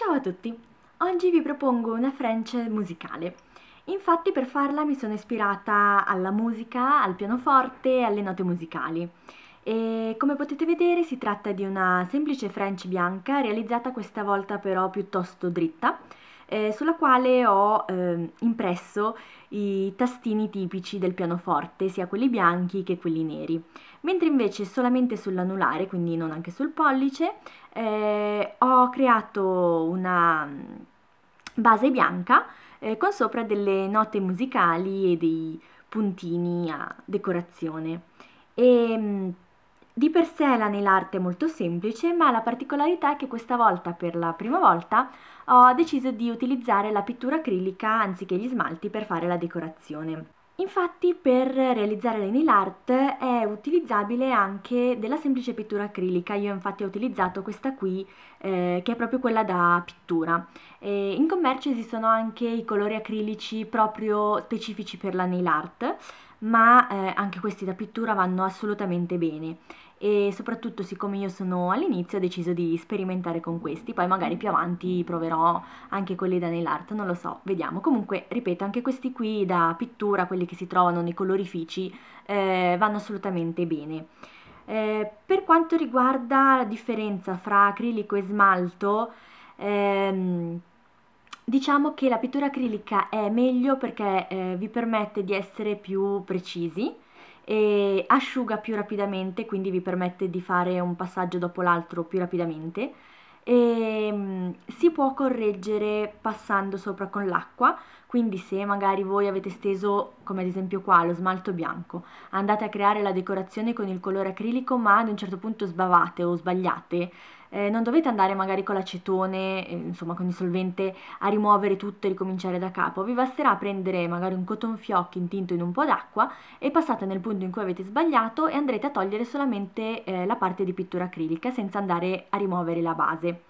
Ciao a tutti! Oggi vi propongo una French musicale. Infatti per farla mi sono ispirata alla musica, al pianoforte e alle note musicali. E come potete vedere si tratta di una semplice French bianca realizzata questa volta però piuttosto dritta eh, sulla quale ho eh, impresso i tastini tipici del pianoforte, sia quelli bianchi che quelli neri. Mentre invece solamente sull'anulare, quindi non anche sul pollice, eh, ho creato una mm, base bianca eh, con sopra delle note musicali e dei puntini a decorazione. E, mm, di per sé la nail art è molto semplice, ma la particolarità è che questa volta, per la prima volta, ho deciso di utilizzare la pittura acrilica anziché gli smalti per fare la decorazione. Infatti per realizzare nail Art è utilizzabile anche della semplice pittura acrilica, io infatti ho utilizzato questa qui eh, che è proprio quella da pittura. E in commercio esistono anche i colori acrilici proprio specifici per la nail art, ma eh, anche questi da pittura vanno assolutamente bene e soprattutto siccome io sono all'inizio ho deciso di sperimentare con questi, poi magari più avanti proverò anche quelli da nail art, non lo so, vediamo. Comunque, ripeto, anche questi qui da pittura, quelli che si trovano nei colorifici, eh, vanno assolutamente bene. Eh, per quanto riguarda la differenza fra acrilico e smalto, ehm, Diciamo che la pittura acrilica è meglio perché eh, vi permette di essere più precisi, e asciuga più rapidamente, quindi vi permette di fare un passaggio dopo l'altro più rapidamente. E ehm, si può correggere passando sopra con l'acqua, quindi se magari voi avete steso, come ad esempio qua, lo smalto bianco, andate a creare la decorazione con il colore acrilico ma ad un certo punto sbavate o sbagliate, eh, non dovete andare magari con l'acetone, eh, insomma con il solvente, a rimuovere tutto e ricominciare da capo, vi basterà prendere magari un cotton fioc intinto in un po' d'acqua e passate nel punto in cui avete sbagliato e andrete a togliere solamente eh, la parte di pittura acrilica senza andare a rimuovere la base.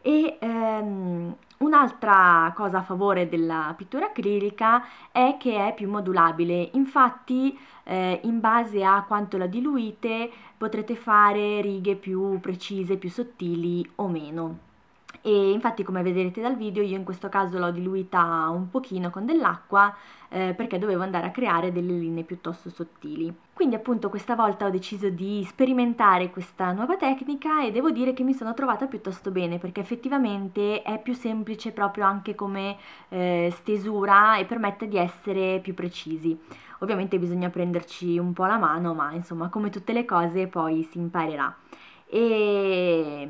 E ehm, un'altra cosa a favore della pittura acrilica è che è più modulabile, infatti eh, in base a quanto la diluite potrete fare righe più precise, più sottili o meno e infatti come vedrete dal video io in questo caso l'ho diluita un pochino con dell'acqua eh, perché dovevo andare a creare delle linee piuttosto sottili. Quindi appunto questa volta ho deciso di sperimentare questa nuova tecnica e devo dire che mi sono trovata piuttosto bene perché effettivamente è più semplice proprio anche come eh, stesura e permette di essere più precisi. Ovviamente bisogna prenderci un po' la mano ma insomma come tutte le cose poi si imparerà. E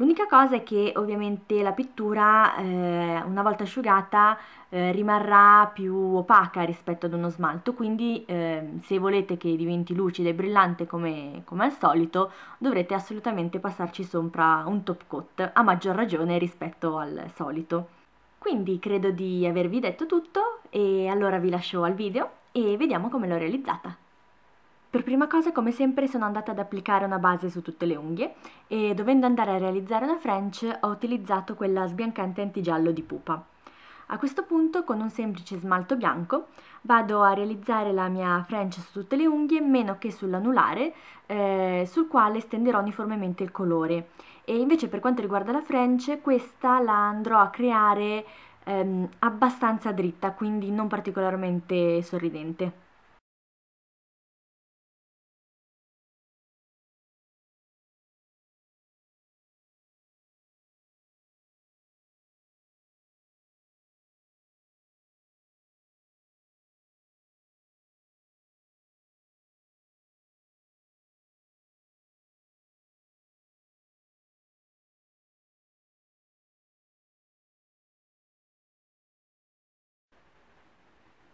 L'unica cosa è che ovviamente la pittura eh, una volta asciugata eh, rimarrà più opaca rispetto ad uno smalto, quindi eh, se volete che diventi lucida e brillante come, come al solito dovrete assolutamente passarci sopra un top coat, a maggior ragione rispetto al solito. Quindi credo di avervi detto tutto e allora vi lascio al video e vediamo come l'ho realizzata. Per prima cosa, come sempre, sono andata ad applicare una base su tutte le unghie e dovendo andare a realizzare una French ho utilizzato quella sbiancante antigiallo di Pupa. A questo punto, con un semplice smalto bianco, vado a realizzare la mia French su tutte le unghie, meno che sull'anulare, eh, sul quale stenderò uniformemente il colore. E invece per quanto riguarda la French, questa la andrò a creare ehm, abbastanza dritta, quindi non particolarmente sorridente.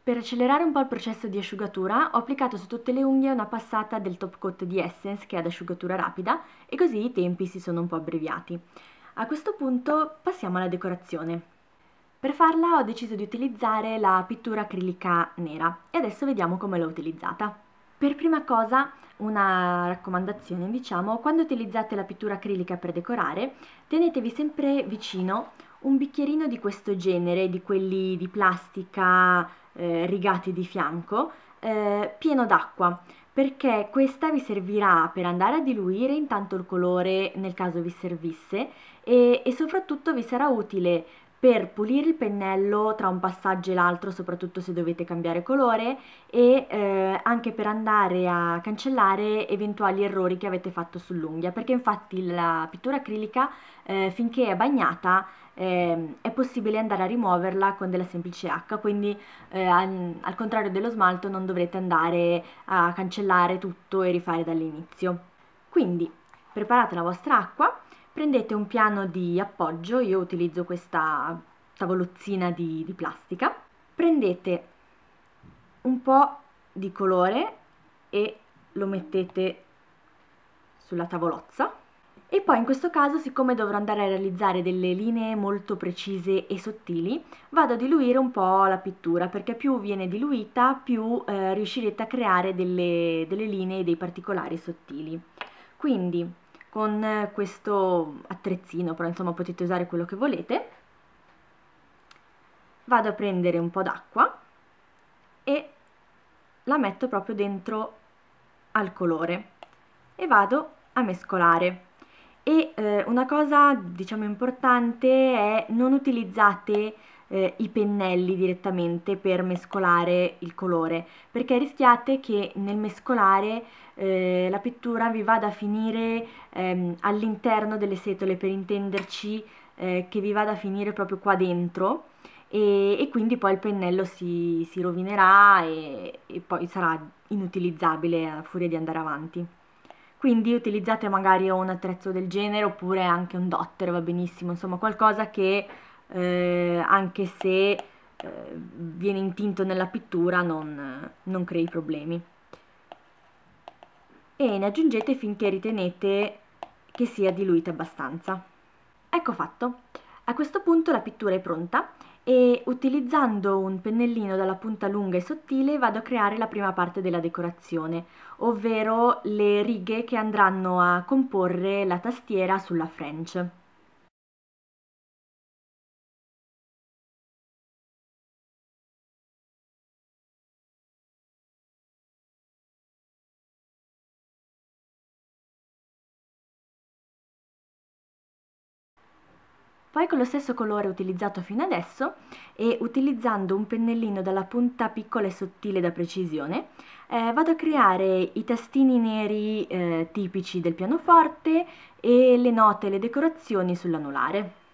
Per accelerare un po' il processo di asciugatura ho applicato su tutte le unghie una passata del top coat di Essence che è ad asciugatura rapida e così i tempi si sono un po' abbreviati. A questo punto passiamo alla decorazione. Per farla ho deciso di utilizzare la pittura acrilica nera e adesso vediamo come l'ho utilizzata. Per prima cosa una raccomandazione, diciamo, quando utilizzate la pittura acrilica per decorare, tenetevi sempre vicino un bicchierino di questo genere, di quelli di plastica eh, rigati di fianco, eh, pieno d'acqua, perché questa vi servirà per andare a diluire intanto il colore nel caso vi servisse e, e soprattutto vi sarà utile per pulire il pennello tra un passaggio e l'altro, soprattutto se dovete cambiare colore e eh, anche per andare a cancellare eventuali errori che avete fatto sull'unghia, perché infatti la pittura acrilica eh, finché è bagnata eh, è possibile andare a rimuoverla con della semplice H, quindi eh, al, al contrario dello smalto non dovrete andare a cancellare tutto e rifare dall'inizio. Quindi preparate la vostra acqua prendete un piano di appoggio, io utilizzo questa tavolozzina di, di plastica, prendete un po' di colore e lo mettete sulla tavolozza e poi in questo caso siccome dovrò andare a realizzare delle linee molto precise e sottili vado a diluire un po' la pittura perché più viene diluita più eh, riuscirete a creare delle, delle linee e dei particolari sottili quindi con eh, questo attrezzino, però insomma potete usare quello che volete. Vado a prendere un po' d'acqua e la metto proprio dentro al colore e vado a mescolare. E eh, una cosa diciamo importante è non utilizzate eh, i pennelli direttamente per mescolare il colore perché rischiate che nel mescolare eh, la pittura vi vada a finire ehm, all'interno delle setole per intenderci eh, che vi vada a finire proprio qua dentro e, e quindi poi il pennello si, si rovinerà e, e poi sarà inutilizzabile a furia di andare avanti quindi utilizzate magari un attrezzo del genere oppure anche un dotter va benissimo insomma qualcosa che eh, anche se eh, viene intinto nella pittura non, non crei problemi. E ne aggiungete finché ritenete che sia diluita abbastanza. Ecco fatto. A questo punto la pittura è pronta e utilizzando un pennellino dalla punta lunga e sottile vado a creare la prima parte della decorazione, ovvero le righe che andranno a comporre la tastiera sulla French. Poi con lo stesso colore utilizzato fino adesso e utilizzando un pennellino dalla punta piccola e sottile da precisione eh, vado a creare i tastini neri eh, tipici del pianoforte e le note e le decorazioni sull'anulare.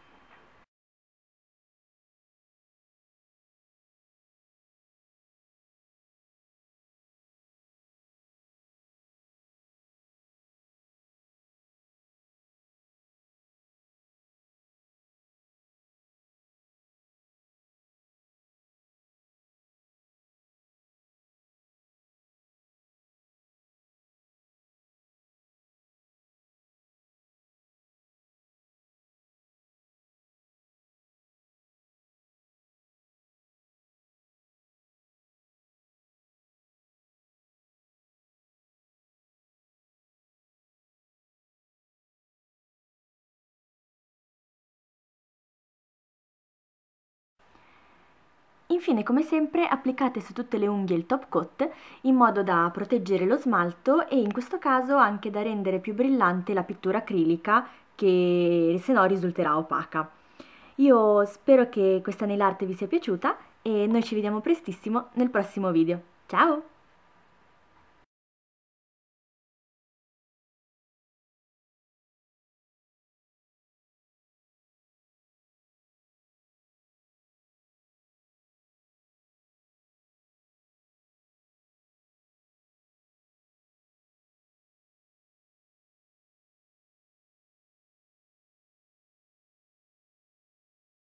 Infine, come sempre, applicate su tutte le unghie il top coat in modo da proteggere lo smalto e in questo caso anche da rendere più brillante la pittura acrilica che se no risulterà opaca. Io spero che questa nail art vi sia piaciuta e noi ci vediamo prestissimo nel prossimo video. Ciao!